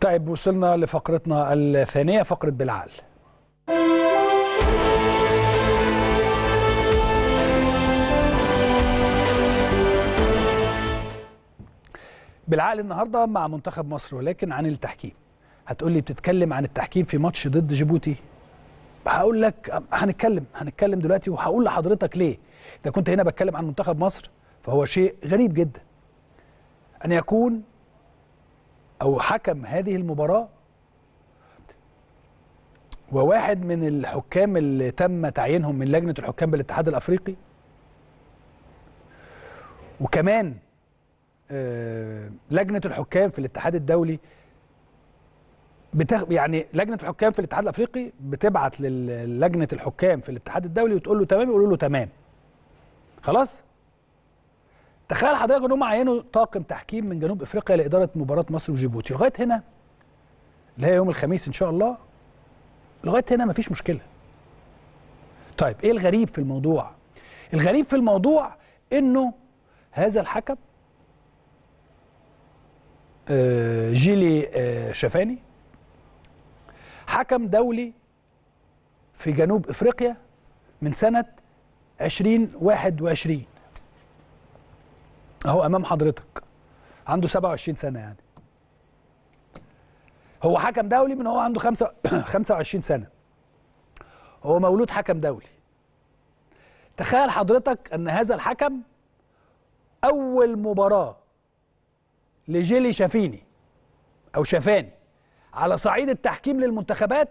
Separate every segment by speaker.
Speaker 1: طيب وصلنا لفقرتنا الثانية فقرة بالعقل بالعقل النهاردة مع منتخب مصر ولكن عن التحكيم هتقولي بتتكلم عن التحكيم في ماتش ضد جيبوتي هقول لك هنتكلم هنتكلم دلوقتي وهقول لحضرتك ليه اذا كنت هنا بتكلم عن منتخب مصر فهو شيء غريب جدا أن يكون أو حكم هذه المباراة وواحد من الحكام اللي تم تعيينهم من لجنة الحكام بالاتحاد الأفريقي وكمان آه، لجنة الحكام في الاتحاد الدولي بتخ... يعني لجنه الحكام في الاتحاد الافريقي بتبعت للجنه الحكام في الاتحاد الدولي وتقول له تمام يقولوا له تمام خلاص تخيل حضرتك ان هم عينوا طاقم تحكيم من جنوب افريقيا لاداره مباراه مصر وجيبوتي لغايه هنا اللي هي يوم الخميس ان شاء الله لغايه هنا مفيش مشكله طيب ايه الغريب في الموضوع الغريب في الموضوع انه هذا الحكم آه، جيلي آه، شفاني حكم دولي في جنوب افريقيا من سنه 2021 اهو امام حضرتك عنده 27 سنه يعني هو حكم دولي من هو عنده 25 سنه هو مولود حكم دولي تخيل حضرتك ان هذا الحكم اول مباراه لجيلي شافيني او شافاني على صعيد التحكيم للمنتخبات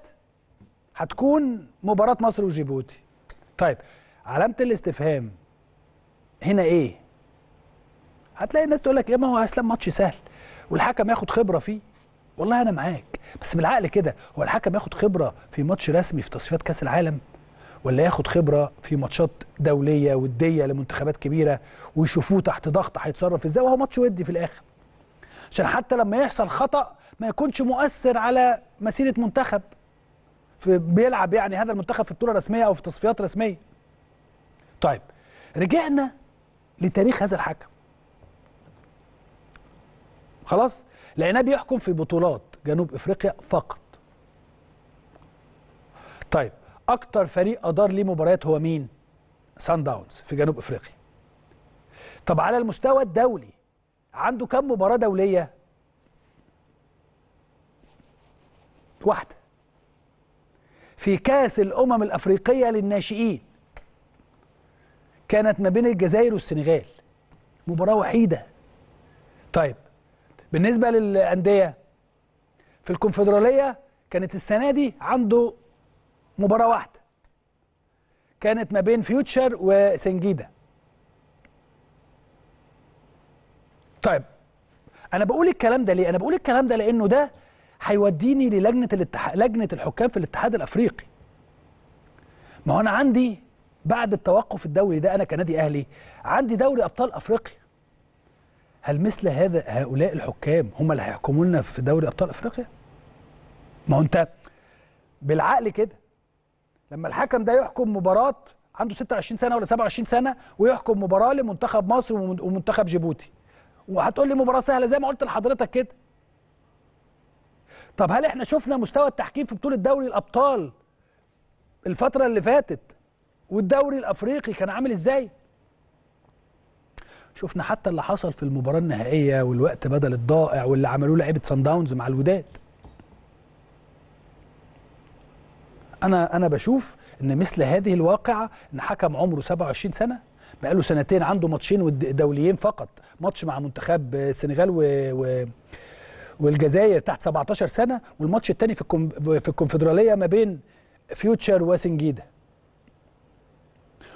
Speaker 1: هتكون مباراه مصر وجيبوتي طيب علامه الاستفهام هنا ايه هتلاقي الناس تقول لك يا ما هو اسلام ماتش سهل والحكم ياخد خبره فيه والله انا معاك بس بالعقل كده هو الحكم ياخد خبره في ماتش رسمي في تصفيات كاس العالم ولا ياخد خبره في ماتشات دوليه وديه لمنتخبات كبيره ويشوفوه تحت ضغط هيتصرف ازاي وهو ماتش ودي في الاخر عشان حتى لما يحصل خطا ما يكونش مؤثر على مسيره منتخب في بيلعب يعني هذا المنتخب في بطوله رسميه او في تصفيات رسميه طيب رجعنا لتاريخ هذا الحكم خلاص لانه بيحكم في بطولات جنوب أفريقيا فقط طيب أكتر فريق أدار ليه مباريات هو مين؟ سان داونز في جنوب أفريقيا طب على المستوى الدولي عنده كم مباراة دولية؟ واحدة في كاس الأمم الأفريقية للناشئين كانت ما بين الجزائر والسنغال مباراة وحيدة طيب بالنسبه للانديه في الكونفدراليه كانت السنه دي عنده مباراه واحده كانت ما بين فيوتشر وسنجيدا طيب انا بقول الكلام ده ليه انا بقول الكلام ده لانه ده هيوديني للجنه الاتح... لجنه الحكام في الاتحاد الافريقي ما هو انا عندي بعد التوقف الدولي ده انا كنادي اهلي عندي دوري ابطال افريقيا هل مثل هذا هؤلاء الحكام هم اللي هيحكموا لنا في دوري ابطال افريقيا؟ ما هو انت بالعقل كده لما الحكم ده يحكم مباراه عنده 26 سنه ولا 27 سنه ويحكم مباراه لمنتخب مصر ومنتخب جيبوتي وهتقول لي مباراه سهله زي ما قلت لحضرتك كده طب هل احنا شفنا مستوى التحكيم في بطوله دوري الابطال الفتره اللي فاتت والدوري الافريقي كان عامل ازاي شفنا حتى اللي حصل في المباراه النهائيه والوقت بدل الضائع واللي عملوه لعيبه سان داونز مع الوداد انا انا بشوف ان مثل هذه الواقعه ان حكم عمره 27 سنه بقاله سنتين عنده ماتشين دوليين فقط ماتش مع منتخب السنغال و... و... والجزائر تحت 17 سنه والماتش الثاني في الكم... في الكونفدراليه ما بين فيوتشر وسنجيده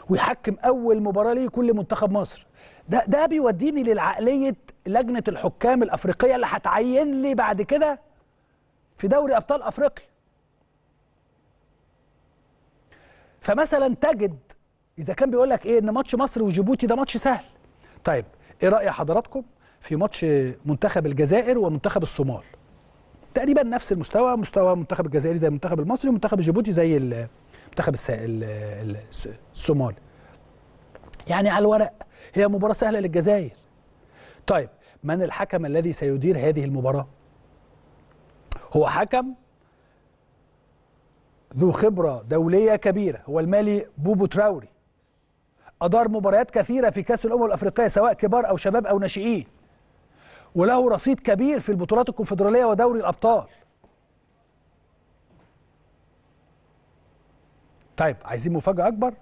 Speaker 1: ويحكم اول مباراه ليه كل منتخب مصر ده ده بيوديني للعقليه لجنه الحكام الافريقيه اللي هتعين لي بعد كده في دوري ابطال افريقيا فمثلا تجد اذا كان بيقول لك ايه ان ماتش مصر وجيبوتي ده ماتش سهل طيب ايه راي حضراتكم في ماتش منتخب الجزائر ومنتخب الصومال تقريبا نفس المستوى مستوى منتخب الجزائري زي المنتخب المصري ومنتخب جيبوتي زي المنتخب الصومالي يعني على الورق هي مباراة سهلة للجزائر طيب من الحكم الذي سيدير هذه المباراة هو حكم ذو خبرة دولية كبيرة هو المالي بوبو تراوري أدار مباريات كثيرة في كأس الأمم الأفريقية سواء كبار أو شباب أو ناشئين وله رصيد كبير في البطولات الكونفدرالية ودوري الأبطال طيب عايزين مفاجأة أكبر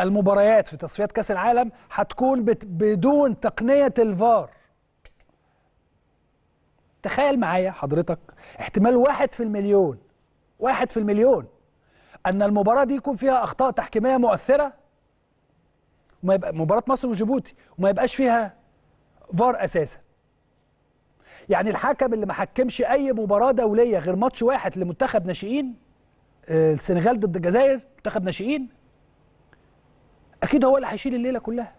Speaker 1: المباريات في تصفيات كاس العالم هتكون بدون تقنيه الفار تخيل معايا حضرتك احتمال واحد في المليون واحد في المليون ان المباراه دي يكون فيها اخطاء تحكيميه مؤثره وما يبقى مباراه مصر وجيبوتي وما يبقاش فيها فار اساسا يعني الحكم اللي ما حكمش اي مباراه دوليه غير ماتش واحد لمنتخب ناشئين آه، السنغال ضد الجزائر منتخب ناشئين اكيد هو اللي هيشيل الليله كلها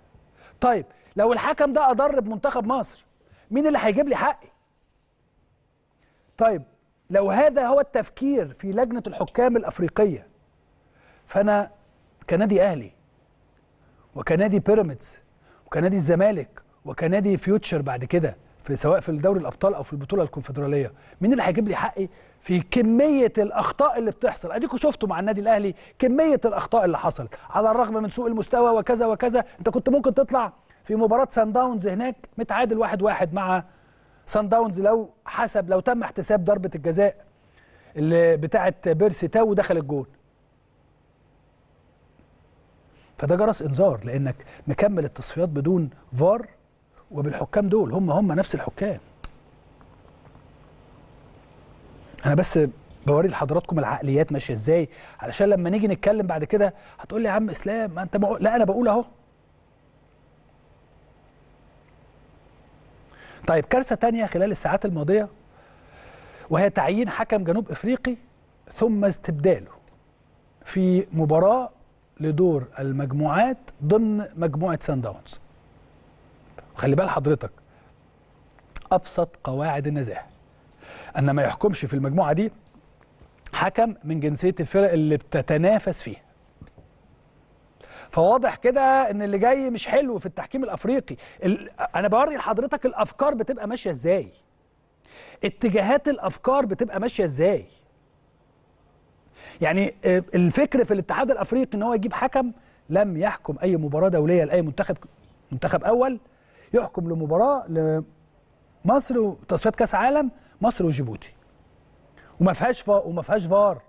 Speaker 1: طيب لو الحكم ده اضر بمنتخب مصر مين اللي هيجيب لي حقي طيب لو هذا هو التفكير في لجنه الحكام الافريقيه فانا كنادي اهلي وكنادي بيراميدز وكنادي الزمالك وكنادي فيوتشر بعد كده في سواء في دوري الابطال او في البطوله الكونفدراليه مين اللي هيجيب لي حقي في كميه الاخطاء اللي بتحصل اديكم شفتوا مع النادي الاهلي كميه الاخطاء اللي حصلت على الرغم من سوء المستوى وكذا وكذا انت كنت ممكن تطلع في مباراه سان داونز هناك متعادل واحد واحد مع سان داونز لو حسب لو تم احتساب ضربه الجزاء اللي بتاعه بيرسي تاو ودخل الجون فده جرس انذار لانك مكمل التصفيات بدون فار وبالحكام دول هم هم نفس الحكام انا بس بوري لحضراتكم العقليات ماشيه ازاي علشان لما نيجي نتكلم بعد كده هتقول لي يا عم اسلام ما انت بقول لا انا بقول اهو طيب كارثه تانية خلال الساعات الماضيه وهي تعيين حكم جنوب افريقي ثم استبداله في مباراه لدور المجموعات ضمن مجموعه سان داونز خلي بال حضرتك ابسط قواعد النزاهه ان ما يحكمش في المجموعه دي حكم من جنسيه الفرق اللي بتتنافس فيها فواضح كده ان اللي جاي مش حلو في التحكيم الافريقي ال... انا بوري لحضرتك الافكار بتبقى ماشيه ازاي اتجاهات الافكار بتبقى ماشيه ازاي يعني آه، الفكر في الاتحاد الافريقي ان هو يجيب حكم لم يحكم اي مباراه دوليه لاي منتخب منتخب اول يحكم لمباراه لمصر وتصفيات كاس عالم مصر وجيبوتي وما فيهاش فا وما فيهاش فار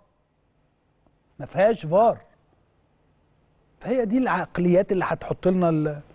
Speaker 1: ما فيهاش فار فهي دي العقليات اللي هتحط لنا